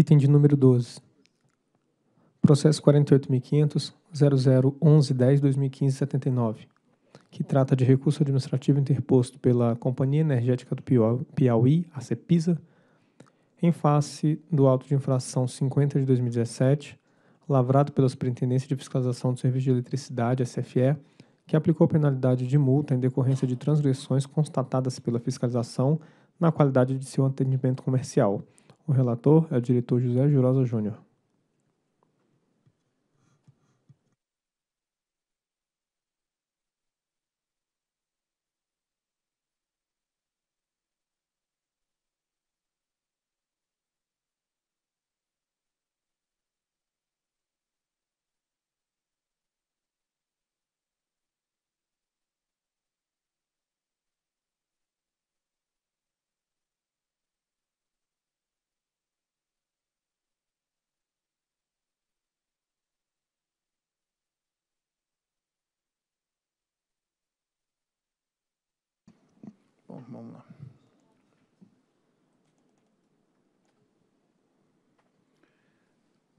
item de número 12. Processo 48.500.001110.2015.79, que trata de recurso administrativo interposto pela Companhia Energética do Piauí, a CEPISA, em face do auto de infração 50 de 2017, lavrado pela Superintendência de Fiscalização do Serviço de Eletricidade, SFE, que aplicou penalidade de multa em decorrência de transgressões constatadas pela fiscalização na qualidade de seu atendimento comercial o relator é o diretor José Jurosa Júnior.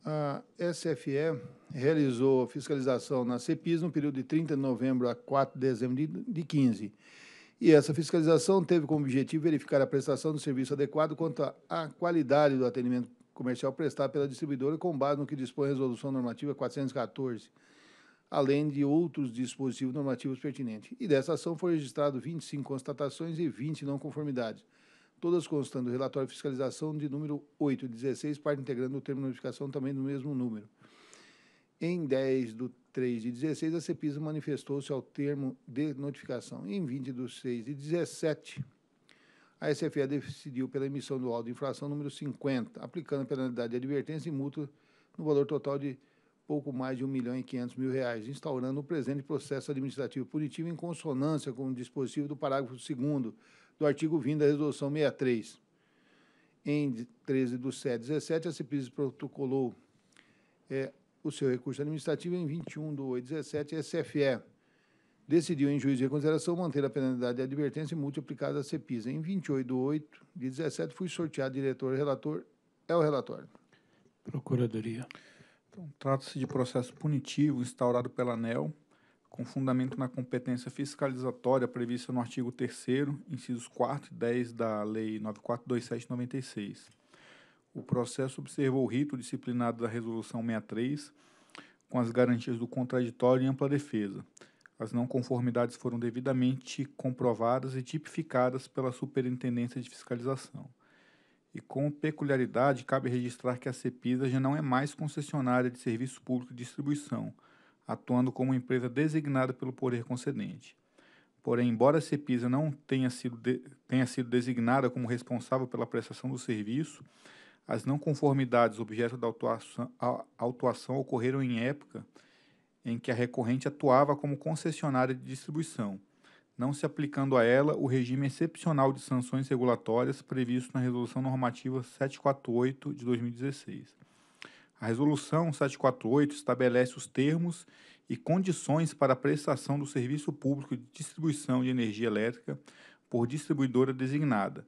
A SFE realizou fiscalização na CEPIS no período de 30 de novembro a 4 de dezembro de 15. E essa fiscalização teve como objetivo verificar a prestação do serviço adequado quanto à qualidade do atendimento comercial prestado pela distribuidora com base no que dispõe a Resolução Normativa 414 além de outros dispositivos normativos pertinentes. E dessa ação foram registradas 25 constatações e 20 não conformidades, todas constando o relatório de fiscalização de número 8 e 16, parte integrando o termo de notificação também do mesmo número. Em 10 do 3 de 16, a CEPISA manifestou-se ao termo de notificação. Em 20 do 6 de 17, a SFE decidiu pela emissão do auto de infração número 50, aplicando a penalidade de advertência e multa no valor total de R$ pouco mais de 1 milhão e 500 mil reais, instaurando o presente processo administrativo punitivo em consonância com o dispositivo do parágrafo 2 do artigo 20 da Resolução 63. Em 13 do de 17, a CEPIS protocolou é, o seu recurso administrativo em 21 do de 17, SFE decidiu, em juízo de reconsideração, manter a penalidade de advertência e multa aplicada à CEPIS. Em 28 de 8 de 17, fui sorteado diretor-relator. É o relatório. Procuradoria. Então, trata-se de processo punitivo instaurado pela ANEL, com fundamento na competência fiscalizatória prevista no artigo 3 incisos 4 e 10 da Lei 942796. O processo observou o rito disciplinado da Resolução 63, com as garantias do contraditório e ampla defesa. As não conformidades foram devidamente comprovadas e tipificadas pela Superintendência de Fiscalização. E com peculiaridade, cabe registrar que a Cepisa já não é mais concessionária de serviço público de distribuição, atuando como empresa designada pelo poder concedente. Porém, embora a Cepisa não tenha sido, de, tenha sido designada como responsável pela prestação do serviço, as não conformidades objeto da autuação, autuação ocorreram em época em que a recorrente atuava como concessionária de distribuição não se aplicando a ela o regime excepcional de sanções regulatórias previsto na Resolução Normativa 748 de 2016. A Resolução 748 estabelece os termos e condições para a prestação do serviço público de distribuição de energia elétrica por distribuidora designada,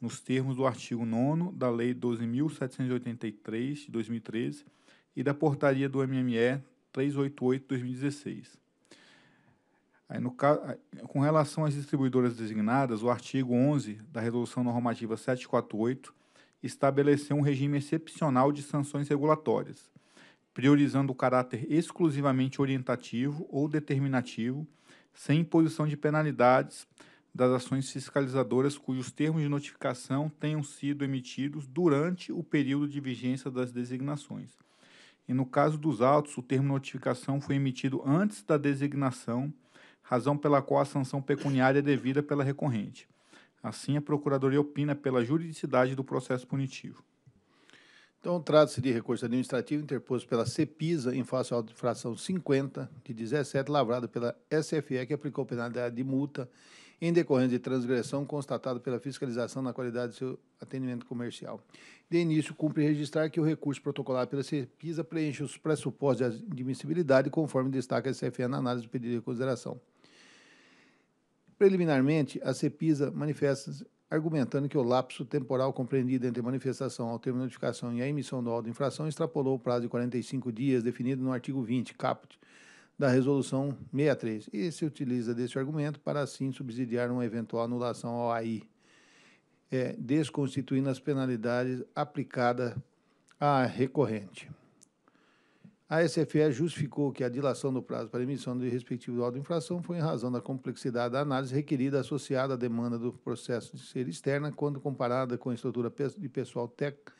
nos termos do artigo 9 da Lei 12.783 de 2013 e da Portaria do MME 388-2016. Aí, no, com relação às distribuidoras designadas, o artigo 11 da Resolução Normativa 748 estabeleceu um regime excepcional de sanções regulatórias, priorizando o caráter exclusivamente orientativo ou determinativo, sem imposição de penalidades das ações fiscalizadoras cujos termos de notificação tenham sido emitidos durante o período de vigência das designações. E no caso dos autos, o termo notificação foi emitido antes da designação razão pela qual a sanção pecuniária é devida pela recorrente. Assim, a Procuradoria opina pela juridicidade do processo punitivo. Então, trata-se de recurso administrativo interposto pela CEPISA em face à fração 50 de 17, lavrada pela SFE, que aplicou penalidade de multa em decorrência de transgressão constatada pela fiscalização na qualidade de seu atendimento comercial. De início, cumpre registrar que o recurso protocolado pela CEPISA preenche os pressupostos de admissibilidade, conforme destaca a SFE na análise do pedido de reconsideração. Preliminarmente, a CEPISA manifesta argumentando que o lapso temporal compreendido entre a manifestação ao termo de notificação e a emissão do auto de infração extrapolou o prazo de 45 dias definido no artigo 20, caput, da Resolução 63, e se utiliza desse argumento para, assim, subsidiar uma eventual anulação ao AI, é, eh, desconstituindo as penalidades aplicadas à recorrente. A SFE justificou que a dilação do prazo para emissão do respectivo auto de infração foi em razão da complexidade da análise requerida associada à demanda do processo de ser externa quando comparada com a estrutura de pessoal técnico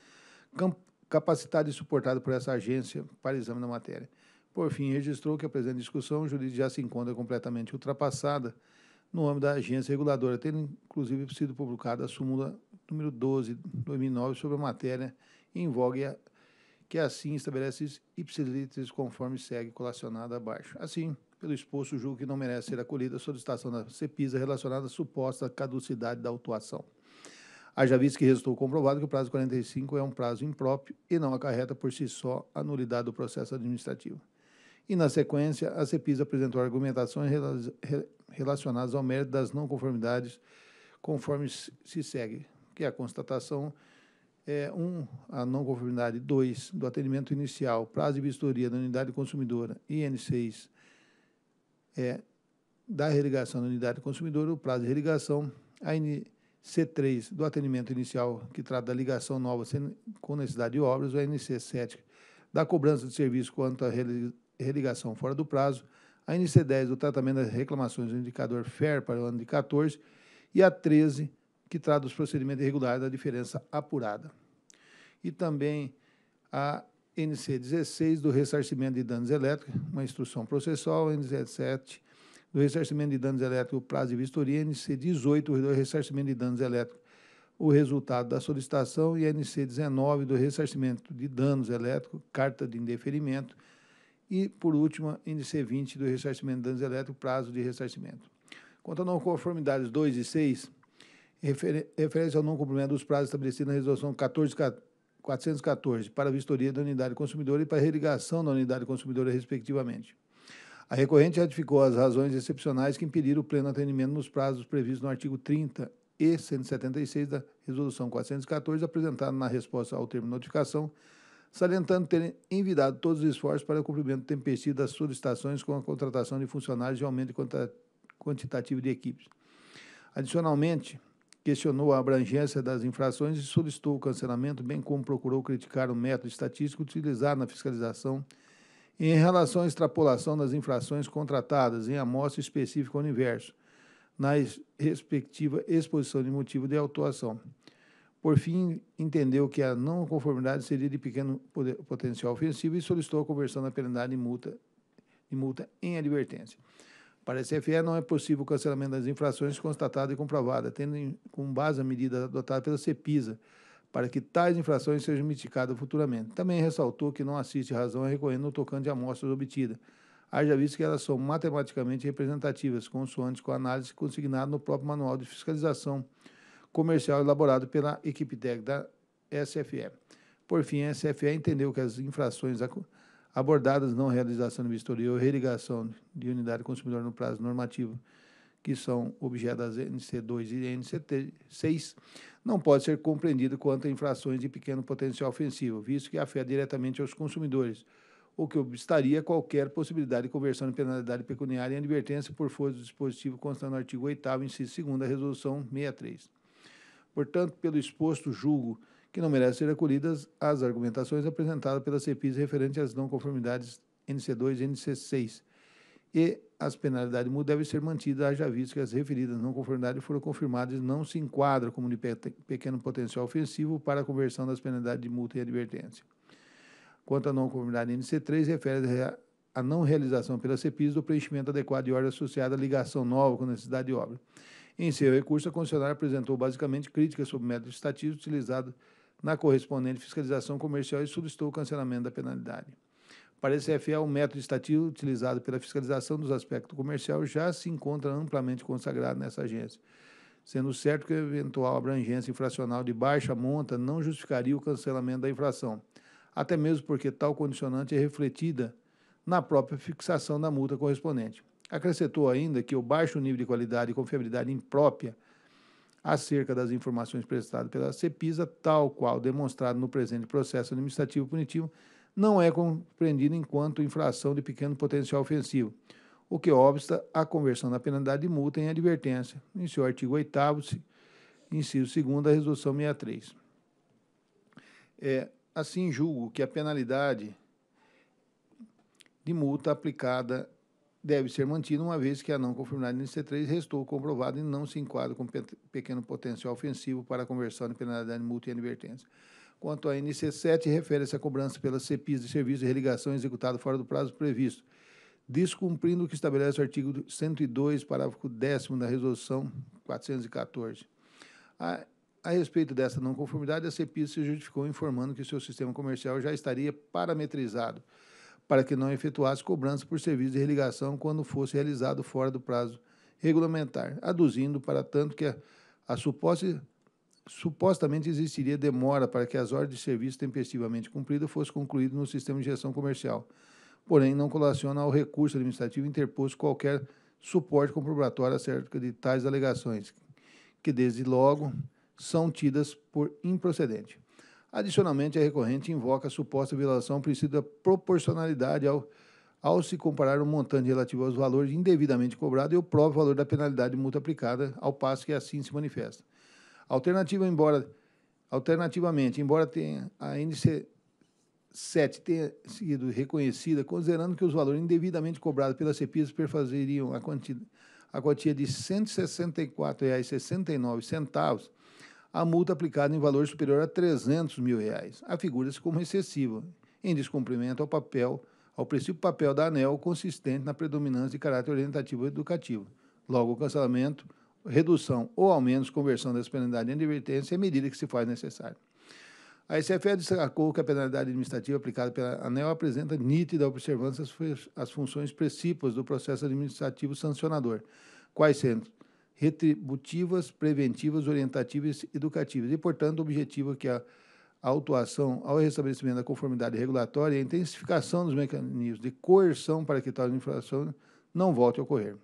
capacitado e por essa agência para exame da matéria. Por fim, registrou que a presente discussão jurídica já se encontra completamente ultrapassada no âmbito da agência reguladora, tendo inclusive sido publicada a súmula número 12 de 2009 sobre a matéria em vogue que assim estabelece ipsilites conforme segue colacionada abaixo. Assim, pelo exposto, julgo que não merece ser acolhida a solicitação da CEPISA relacionada à suposta caducidade da autuação. Haja visto que resultou comprovado que o prazo 45 é um prazo impróprio e não acarreta por si só a nulidade do processo administrativo. E, na sequência, a CEPIS apresentou argumentações relacionadas ao mérito das não conformidades, conforme se segue, que é a constatação é, um, a não conformidade 2 do atendimento inicial, prazo de vistoria da unidade consumidora, n 6 é, da religação da unidade consumidora, o prazo de religação, a NC3 do atendimento inicial, que trata da ligação nova com necessidade de obras, o NC7 da cobrança de serviço quanto à religação fora do prazo, a NC10 do tratamento das reclamações do indicador FER para o ano de 14 e a 13 que trata dos procedimentos irregulares da diferença apurada. E também a NC 16 do ressarcimento de danos elétricos, uma instrução processual, NC 17 do ressarcimento de danos elétricos, prazo de vistoria, NC 18 do ressarcimento de danos elétricos, o resultado da solicitação e NC 19 do ressarcimento de danos elétricos, carta de indeferimento, e, por último, NC 20 do ressarcimento de danos elétricos, prazo de ressarcimento. Quanto a não conformidades 2 e 6, referência ao não cumprimento dos prazos estabelecidos na Resolução 14, 414 para a vistoria da unidade consumidora e para a religação da unidade consumidora, respectivamente. A recorrente ratificou as razões excepcionais que impediram o pleno atendimento nos prazos previstos no artigo 30 e 176 da Resolução 414, apresentada na resposta ao termo de notificação, salientando terem envidado todos os esforços para o cumprimento tempestivo das solicitações com a contratação de funcionários e aumento quantitativo de equipes. Adicionalmente, questionou a abrangência das infrações e solicitou o cancelamento, bem como procurou criticar o método estatístico utilizado na fiscalização em relação à extrapolação das infrações contratadas em amostra específica ao universo, na respectiva exposição de motivo de autuação. Por fim, entendeu que a não conformidade seria de pequeno poder, potencial ofensivo e solicitou a conversão da penalidade de multa, de multa em advertência. Para a fiel não é possível o cancelamento das infrações constatada e comprovada, tendo em, com base a medida adotada pela CEPISA, para que tais infrações sejam mitigadas futuramente. Também ressaltou que não assiste razão a recorrer no tocante de amostras obtidas, haja visto que elas são matematicamente representativas, consoante com a análise consignada no próprio Manual de Fiscalização Comercial elaborado pela equipe técnica da SFE. Por fim, a SFE entendeu que as infrações abordadas não realização de vistoria ou religação de unidade consumidor no prazo normativo, que são objeto das NC2 e NC6, não pode ser compreendido quanto a infrações de pequeno potencial ofensivo, visto que afeta diretamente aos consumidores, o que obstaria qualquer possibilidade de conversão de penalidade pecuniária em advertência por força do dispositivo constando no artigo 8º, inciso 2 da Resolução 63. Portanto, pelo exposto, julgo que não merecem ser acolhidas as argumentações apresentadas pela CEPIS referente às não conformidades NC2 e NC6 e as penalidades multas devem ser mantidas, haja visto que as referidas não conformidades foram confirmadas e não se enquadram como de pequeno potencial ofensivo para a conversão das penalidades de multa e advertência. Quanto à não conformidade NC3, refere à não realização pela CEPIS do preenchimento adequado de ordem associada à ligação nova com necessidade de obra. Em seu recurso, a concessionária apresentou basicamente críticas sobre o método estatístico utilizado na correspondente fiscalização comercial e solicitou o cancelamento da penalidade. Parece fiel o método estatístico utilizado pela fiscalização dos aspectos comerciais já se encontra amplamente consagrado nessa agência, sendo certo que a eventual abrangência infracional de baixa monta não justificaria o cancelamento da infração, até mesmo porque tal condicionante é refletida na própria fixação da multa correspondente. Acrescentou ainda que o baixo nível de qualidade e confiabilidade imprópria acerca das informações prestadas pela CEPISA, tal qual demonstrado no presente processo administrativo punitivo, não é compreendido enquanto infração de pequeno potencial ofensivo, o que obsta à conversão da penalidade de multa em advertência, em seu artigo 8 inciso 2 da resolução 63. É, assim julgo que a penalidade de multa aplicada deve ser mantido, uma vez que a não conformidade no NC3 restou comprovada e não se enquadra com pequeno potencial ofensivo para a conversão de penalidade, multa e advertência. Quanto à NC7, refere-se à cobrança pelas CPIs de serviço de religação executado fora do prazo previsto, descumprindo o que estabelece o artigo 102, parágrafo 10 da Resolução 414. A, a respeito dessa não conformidade, a CEPIS se justificou informando que seu sistema comercial já estaria parametrizado, para que não efetuasse cobrança por serviço de religação quando fosse realizado fora do prazo regulamentar, aduzindo para tanto que a, a suposta, supostamente existiria demora para que as ordens de serviço tempestivamente cumpridas fossem concluídas no sistema de gestão comercial. Porém, não colaciona ao recurso administrativo interposto qualquer suporte comprobatório acerca de tais alegações, que desde logo são tidas por improcedente. Adicionalmente, a recorrente invoca a suposta violação ao princípio da proporcionalidade ao, ao se comparar um montante relativo aos valores indevidamente cobrados e o próprio valor da penalidade multa aplicada, ao passo que assim se manifesta. Alternativa, embora, alternativamente, embora tenha a NC 7 tenha sido reconhecida, considerando que os valores indevidamente cobrados pela CEPIS perfazeriam a quantia, a quantia de R$ 164,69 a multa aplicada em valor superior a 300 mil reais. A figura-se como excessiva, em descumprimento ao papel, ao princípio papel da ANEL, consistente na predominância de caráter orientativo e educativo. Logo, o cancelamento, redução ou ao menos conversão dessa penalidade em advertência é medida que se faz necessária. A SFE destacou que a penalidade administrativa aplicada pela ANEL apresenta nítida observância às funções principais do processo administrativo sancionador, quais sendo retributivas, preventivas, orientativas, educativas. E, portanto, o objetivo é que a autuação ao restabelecimento da conformidade regulatória e a intensificação dos mecanismos de coerção para que tal infração não volte a ocorrer.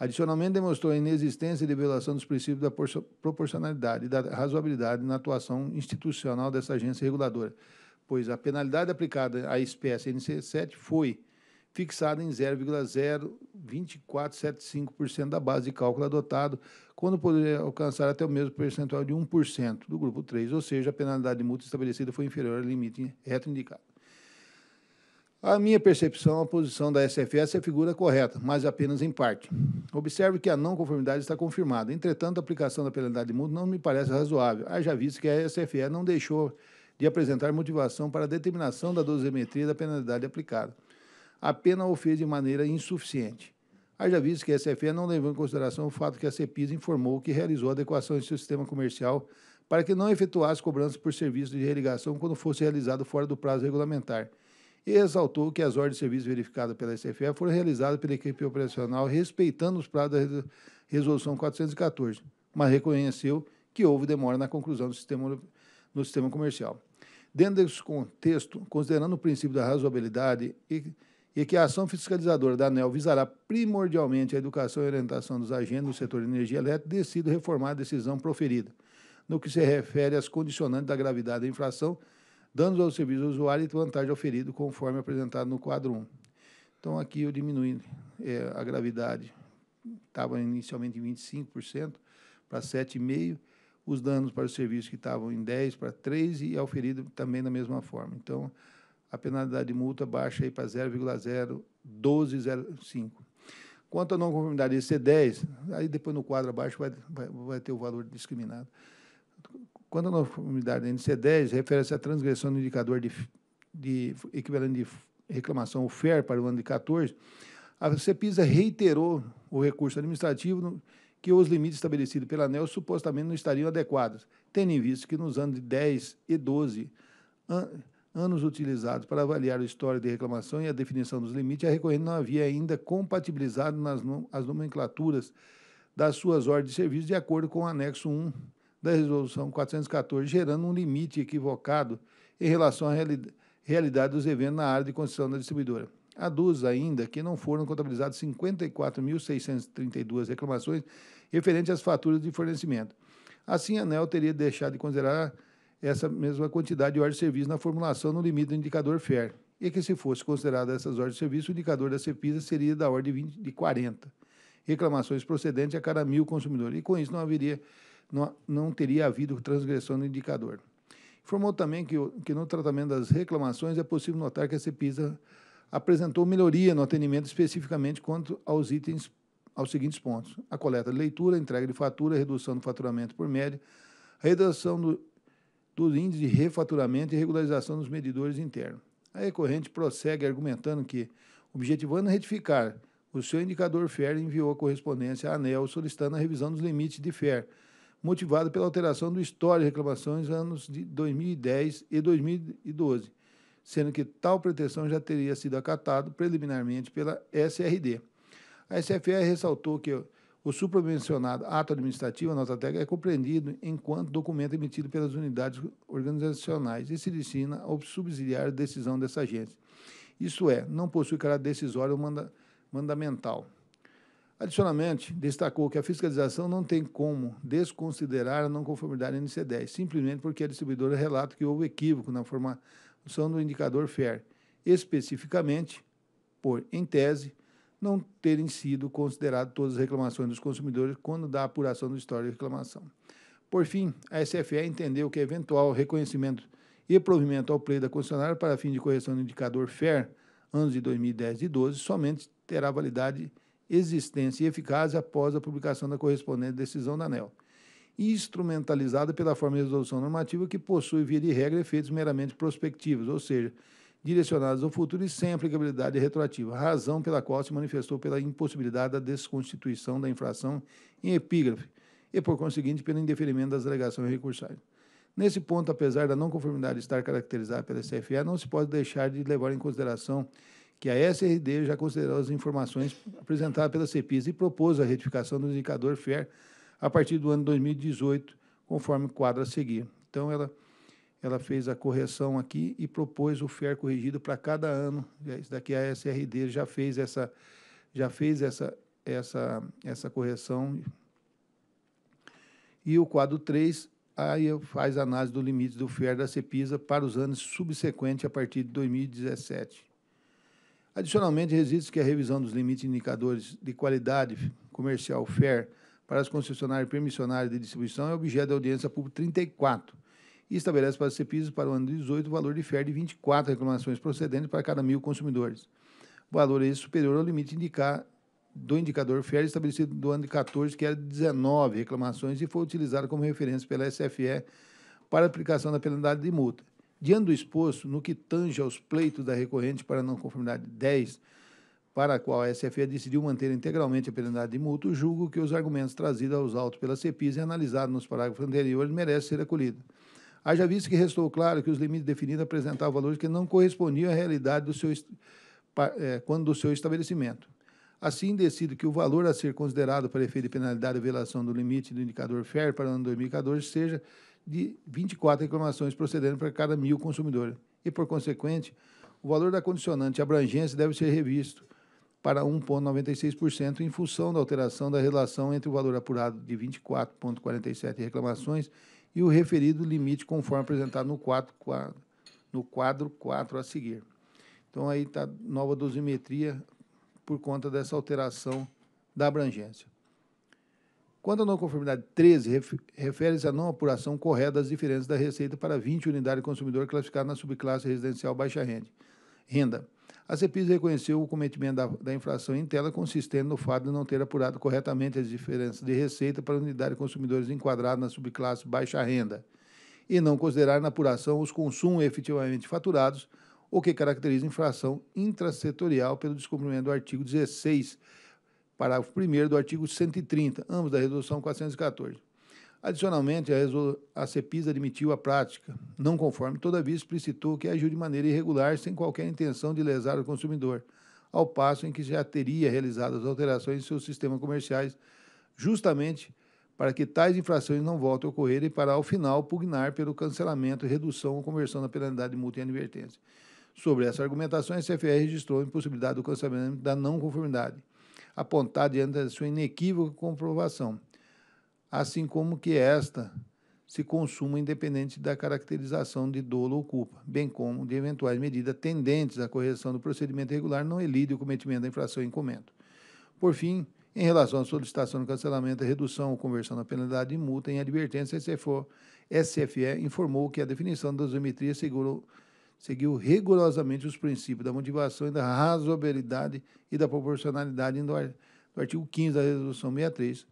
Adicionalmente, demonstrou a inexistência de violação dos princípios da proporcionalidade e da razoabilidade na atuação institucional dessa agência reguladora, pois a penalidade aplicada à espécie NC7 foi fixada em 0,02475% da base de cálculo adotado, quando poderia alcançar até o mesmo percentual de 1% do grupo 3, ou seja, a penalidade de multa estabelecida foi inferior ao limite reto indicado. A minha percepção, a posição da SFS é a figura correta, mas apenas em parte. Observe que a não conformidade está confirmada. Entretanto, a aplicação da penalidade de multa não me parece razoável, haja visto que a SFE não deixou de apresentar motivação para a determinação da dosimetria da penalidade aplicada a pena o fez de maneira insuficiente. Haja visto que a SFE não levou em consideração o fato que a CEPIS informou que realizou adequação em seu sistema comercial para que não efetuasse cobranças por serviço de religação quando fosse realizado fora do prazo regulamentar, e ressaltou que as ordens de serviço verificadas pela SFE foram realizadas pela equipe operacional respeitando os prazos da Resolução 414, mas reconheceu que houve demora na conclusão do sistema, no sistema comercial. Dentro desse contexto, considerando o princípio da razoabilidade e e que a ação fiscalizadora da ANEL visará primordialmente a educação e orientação dos agentes do setor de energia elétrica, decido reformar a decisão proferida, no que se refere às condicionantes da gravidade da infração, danos ao serviço do usuário e vantagem oferido, conforme apresentado no quadro 1. Então, aqui eu diminui é, a gravidade, estava inicialmente em 25% para 7,5%, os danos para o serviço que estavam em 10% para 3% e ao ferido também da mesma forma. Então, a penalidade de multa baixa aí para 0,01205. Quanto à não conformidade C 10 aí depois no quadro abaixo vai, vai, vai ter o valor discriminado. Quanto à não conformidade NC10, refere-se à transgressão do indicador de, de equivalente de reclamação, o FER, para o ano de 14, a CEPISA reiterou o recurso administrativo no, que os limites estabelecidos pela ANEL supostamente não estariam adequados, tendo em vista que nos anos de 10 e 12 an, anos utilizados para avaliar o histórico de reclamação e a definição dos limites, é a recorrente não havia ainda compatibilizado nas, as nomenclaturas das suas ordens de serviço de acordo com o anexo 1 da Resolução 414, gerando um limite equivocado em relação à reali realidade dos eventos na área de concessão da distribuidora. Aduz ainda que não foram contabilizadas 54.632 reclamações referentes às faturas de fornecimento. Assim, a ANEL teria deixado de considerar essa mesma quantidade de horas de serviço na formulação no limite do indicador FER E que se fosse considerada essas horas de serviço, o indicador da CEPISA seria da ordem de, 20, de 40 reclamações procedentes a cada mil consumidores. E com isso não haveria, não, não teria havido transgressão no indicador. Informou também que, que no tratamento das reclamações é possível notar que a CEPISA apresentou melhoria no atendimento especificamente quanto aos itens aos seguintes pontos: a coleta de leitura, entrega de fatura, redução do faturamento por média, redução do dos índices de refaturamento e regularização dos medidores internos. A recorrente prossegue argumentando que, objetivando retificar o seu indicador FER enviou a correspondência à ANEL solicitando a revisão dos limites de FER, motivada pela alteração do histórico de reclamações anos de 2010 e 2012, sendo que tal pretensão já teria sido acatada preliminarmente pela SRD. A SFR ressaltou que o supramencionado ato administrativo, a nota técnica, é compreendido enquanto documento emitido pelas unidades organizacionais e se destina ao subsidiário decisão dessa agência. Isso é, não possui caráter decisório ou manda mandamental. Adicionalmente, destacou que a fiscalização não tem como desconsiderar a não conformidade NC10, simplesmente porque a é distribuidora relata que houve equívoco na formação do indicador FAIR, especificamente por, em tese, não terem sido consideradas todas as reclamações dos consumidores quando da apuração do histórico de reclamação. Por fim, a SFE entendeu que eventual reconhecimento e provimento ao play da concessionária para fim de correção do indicador FER anos de 2010 e 12 somente terá validade, existência e eficácia após a publicação da correspondente decisão da ANEL, instrumentalizada pela forma de resolução normativa que possui via de regra efeitos meramente prospectivos, ou seja, direcionadas ao futuro e sem aplicabilidade retroativa, razão pela qual se manifestou pela impossibilidade da desconstituição da infração em epígrafe e, por conseguinte, pelo indeferimento das alegações recursais. Nesse ponto, apesar da não conformidade estar caracterizada pela SFA, não se pode deixar de levar em consideração que a SRD já considerou as informações apresentadas pela CEPIS e propôs a retificação do indicador FER a partir do ano 2018, conforme o quadro a seguir. Então, ela ela fez a correção aqui e propôs o FER corrigido para cada ano. É, isso daqui é a SRD já fez essa, já fez essa, essa, essa correção. E o quadro 3 aí faz a análise do limite do FER da CEPISA para os anos subsequentes a partir de 2017. Adicionalmente, resiste que a revisão dos limites indicadores de qualidade comercial FER para as concessionárias permissionárias de distribuição é objeto da audiência pública 34, e estabelece para a CEPIS para o ano de 18 o valor de FER de 24 reclamações procedentes para cada mil consumidores. Valor esse superior ao limite indicar, do indicador FER estabelecido do ano de 14, que era de 19 reclamações e foi utilizado como referência pela SFE para aplicação da penalidade de multa. Diante do exposto, no que tange aos pleitos da recorrente para não conformidade 10, para a qual a SFE decidiu manter integralmente a penalidade de multa, julgo que os argumentos trazidos aos autos pela CEPIS e analisados nos parágrafos anteriores merecem ser acolhidos. Haja visto que restou claro que os limites definidos apresentavam valores que não correspondiam à realidade do seu, é, quando do seu estabelecimento. Assim, decido que o valor a ser considerado para efeito de penalidade ou violação do limite do indicador FER para o ano 2014 seja de 24 reclamações procedendo para cada mil consumidores. E, por consequente, o valor da condicionante abrangência deve ser revisto para 1,96% em função da alteração da relação entre o valor apurado de 24,47 reclamações e o referido limite conforme apresentado no quadro, no quadro 4 a seguir. Então, aí está nova dosimetria por conta dessa alteração da abrangência. Quanto à não conformidade 13, refere-se à não apuração correta das diferenças da receita para 20 unidades de consumidor classificadas na subclasse residencial baixa renda. renda. A CEPIS reconheceu o cometimento da, da interna em tela, consistente no fato de não ter apurado corretamente as diferenças de receita para a unidade de consumidores enquadrados na subclasse baixa renda e não considerar na apuração os consumos efetivamente faturados, o que caracteriza infração intrasetorial pelo descumprimento do artigo 16, parágrafo 1 do artigo 130, ambos da Resolução 414. Adicionalmente, a, CEPIS admitiu a prática, não conforme, todavia explicitou que agiu de maneira irregular sem qualquer intenção de lesar o consumidor, ao passo em que já teria realizado as alterações em seus sistemas comerciais, justamente para que tais infrações não voltem a ocorrer e para, ao final, pugnar pelo cancelamento, redução ou conversão da penalidade de multa e advertência. Sobre essa argumentação, a SFR registrou a impossibilidade do cancelamento da não conformidade, apontada diante da sua inequívoca comprovação assim como que esta se consuma independente da caracterização de dolo ou culpa, bem como de eventuais medidas tendentes à correção do procedimento regular não elide o cometimento da infração em comento. Por fim, em relação à solicitação do cancelamento, redução ou conversão da penalidade de multa em advertência, a SFE informou que a definição da dosimetria segurou seguiu rigorosamente os princípios da motivação e da razoabilidade e da proporcionalidade do artigo 15 da Resolução 63,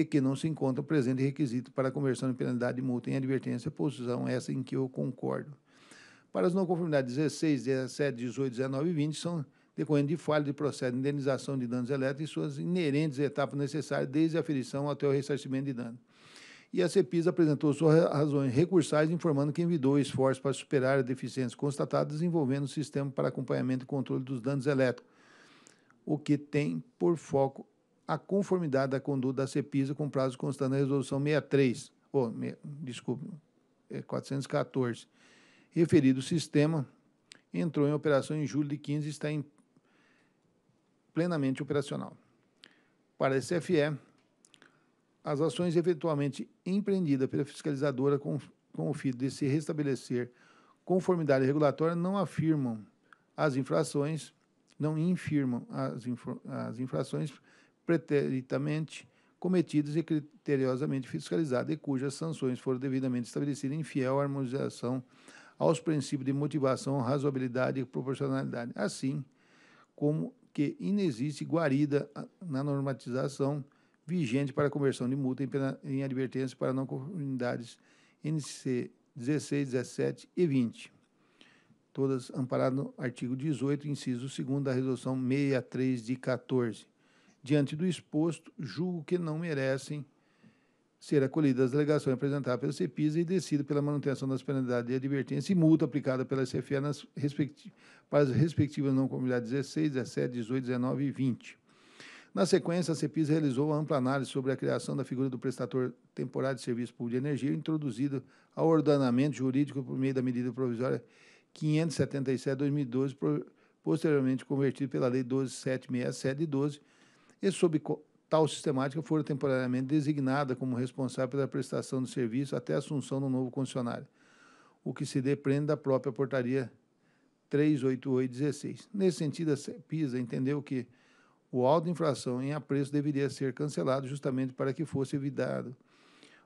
e que não se encontra presente requisito para conversão em penalidade de multa em advertência, posição essa em que eu concordo. Para as não conformidades 16, 17, 18, 19 e 20 são decorrentes de falha de processo de indenização de danos elétricos e suas inerentes etapas necessárias, desde a aferição até o ressarcimento de dano. E a CEPIS apresentou suas razões recursais, informando que envidou esforços para superar as deficiências constatadas, envolvendo o sistema para acompanhamento e controle dos danos elétricos, o que tem por foco a conformidade da conduta da CEPISA com prazos prazo constante na Resolução 63, ou, me, desculpe, 414. É Referido sistema entrou em operação em julho de 15 e está em plenamente operacional. Para a SFE, as ações eventualmente empreendidas pela fiscalizadora com, com o fim de se restabelecer conformidade regulatória não afirmam as infrações, não infirmam as, infra, as infrações preteritamente cometidos e criteriosamente fiscalizados e cujas sanções foram devidamente estabelecidas em fiel harmonização aos princípios de motivação, razoabilidade e proporcionalidade, assim como que inexiste guarida na normatização vigente para conversão de multa em, pena, em advertência para não conformidades NC 16, 17 e 20. Todas amparadas no artigo 18, inciso 2 da Resolução 63 de 14. Diante do exposto, julgo que não merecem ser acolhidas as alegações apresentadas pela CEPISA e decido pela manutenção das penalidades de advertência e multa aplicada pela CFE nas respecti para as respectivas não comunidades 16, 17, 18, 19 e 20. Na sequência, a Cepisa realizou ampla análise sobre a criação da figura do prestador temporário de serviço público de energia, introduzida ao ordenamento jurídico por meio da medida provisória 577-2012, posteriormente convertida pela Lei 12767 de 12, e sob tal sistemática for temporariamente designada como responsável pela prestação do serviço até a assunção do novo concessionário, o que se depreende da própria portaria 38816. Nesse sentido, a Pisa entendeu que o auto de infração em apreço deveria ser cancelado justamente para que fosse evitado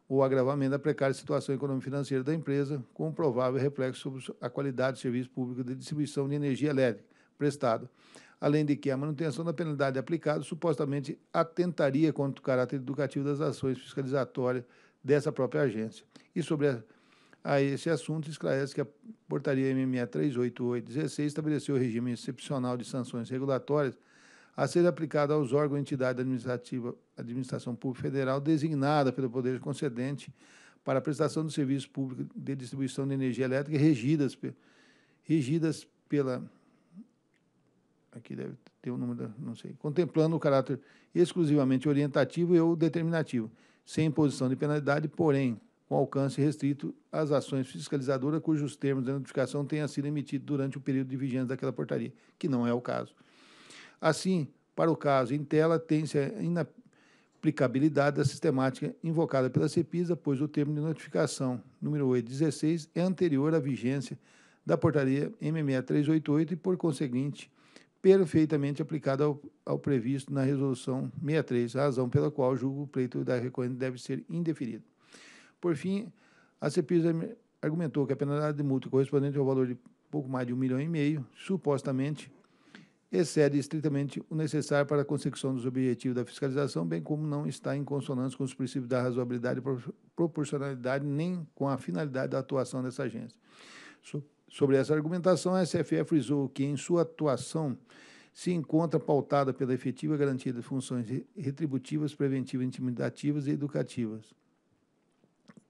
o agravamento da precária situação econômico-financeira da empresa, com um provável reflexo sobre a qualidade do serviço público de distribuição de energia elétrica prestado, além de que a manutenção da penalidade aplicada supostamente atentaria contra o caráter educativo das ações fiscalizatórias dessa própria agência. E sobre a, a esse assunto, esclarece que a portaria MMA 38816 estabeleceu o regime excepcional de sanções regulatórias a ser aplicada aos órgãos e entidade administrativa, administração pública federal designada pelo poder concedente para a prestação do serviços públicos de distribuição de energia elétrica regidas, regidas pela aqui deve ter o um número, da, não sei, contemplando o caráter exclusivamente orientativo e ou determinativo, sem imposição de penalidade, porém, com alcance restrito às ações fiscalizadoras cujos termos de notificação tenham sido emitidos durante o período de vigência daquela portaria, que não é o caso. Assim, para o caso em tela, tem-se a inaplicabilidade da sistemática invocada pela CEPISA, pois o termo de notificação número 816 é anterior à vigência da portaria MMA 388 e, por conseguinte, perfeitamente aplicado ao, ao, previsto na Resolução 63, razão pela qual julgo o pleito da recorrente deve ser indeferido. Por fim, a Cepisa argumentou que a penalidade de multa correspondente ao valor de pouco mais de um milhão e meio, supostamente, excede estritamente o necessário para a consecução dos objetivos da fiscalização, bem como não está em consonância com os princípios da razoabilidade e proporcionalidade, nem com a finalidade da atuação dessa agência. Sobre essa argumentação, a SFE frisou que, em sua atuação, se encontra pautada pela efetiva garantia de funções retributivas, preventivas, intimidativas e educativas,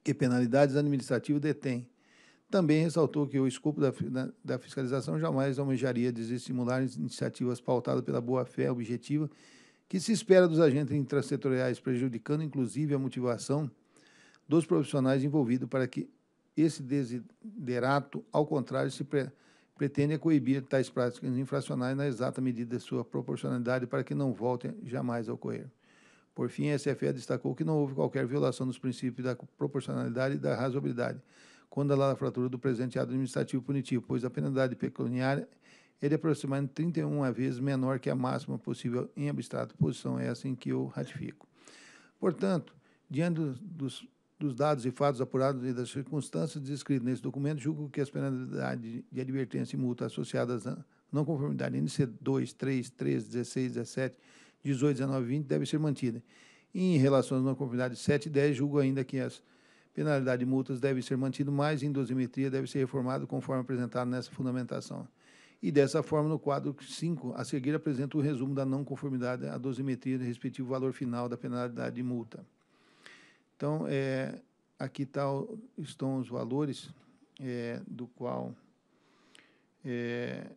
que penalidades administrativas detêm. Também ressaltou que o escopo da, da, da fiscalização jamais almejaria desestimular iniciativas pautadas pela boa-fé objetiva que se espera dos agentes intrasetoriais, prejudicando inclusive a motivação dos profissionais envolvidos para que esse desiderato, ao contrário, se pre pretende coibir tais práticas infracionais na exata medida de sua proporcionalidade para que não voltem jamais a ocorrer. Por fim, a SFE destacou que não houve qualquer violação dos princípios da proporcionalidade e da razoabilidade quando a fratura do presente ato administrativo punitivo, pois a penalidade pecuniária é de aproximadamente 31 vezes menor que a máxima possível em abstrato, posição essa é em que eu ratifico. Portanto, diante dos dos dados e fatos apurados e das circunstâncias descritas nesse documento, julgo que as penalidades de advertência e multa associadas à não conformidade NC 2, 3, 13, 16, 17, 18, 19 20 devem ser mantidas. em relação à não conformidade 7 e 10, julgo ainda que as penalidades e multas devem ser mantidas, mas em dosimetria deve ser reformado conforme apresentado nessa fundamentação. E dessa forma, no quadro 5, a seguir apresento o resumo da não conformidade à dosimetria e respectivo valor final da penalidade de multa. Então, é, aqui tá, estão os valores é, do qual é,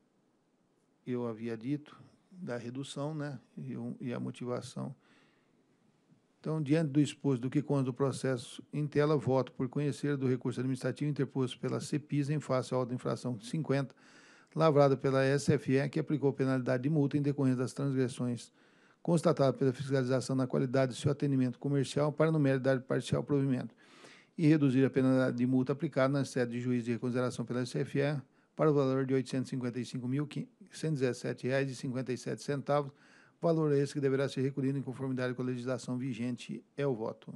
eu havia dito, da redução né, e, um, e, a motivação. Então, diante do exposto do que consta do processo em tela, voto por conhecer do recurso administrativo interposto pela CEPIS em face à auto infração 50, lavrada pela SFE, que aplicou penalidade de multa em decorrência das transgressões constatado pela fiscalização na qualidade do seu atendimento comercial para no mérito dar parcial provimento e reduzir a pena de multa aplicada na sede de juízo de reconsideração pela SFE para o valor de R$ 855.117,57, valor esse que deverá ser recolhido em conformidade com a legislação vigente. É o voto.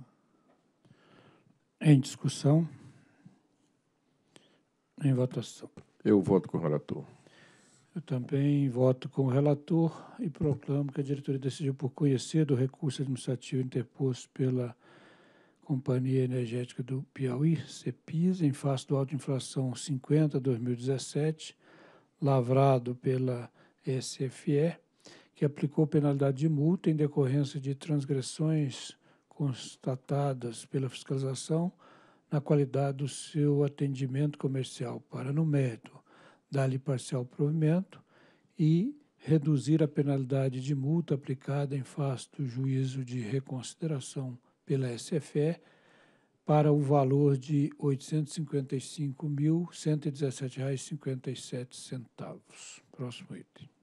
Em discussão. Em votação. Eu voto com o relator. Eu também voto com o relator e proclamo que a diretoria decidiu por conhecer do recurso administrativo interposto pela Companhia Energética do Piauí, CEPIS, em face do auto de inflação 50-2017, lavrado pela SFE, que aplicou penalidade de multa em decorrência de transgressões constatadas pela fiscalização na qualidade do seu atendimento comercial para, no mérito, dar-lhe parcial provimento e reduzir a penalidade de multa aplicada em face do juízo de reconsideração pela SFE para o valor de R$ 855.117,57. Próximo item.